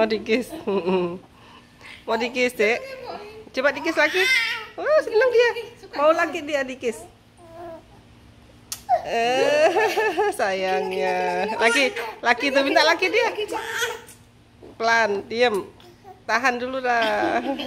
Mau dikis. Mau dikis, Dek. Coba dikis lagi. Oh, seneng dia. Mau lagi dia dikis. Eh, sayangnya. lagi, lagi tuh minta lagi dia. Pelan, diem, Tahan dulu lah.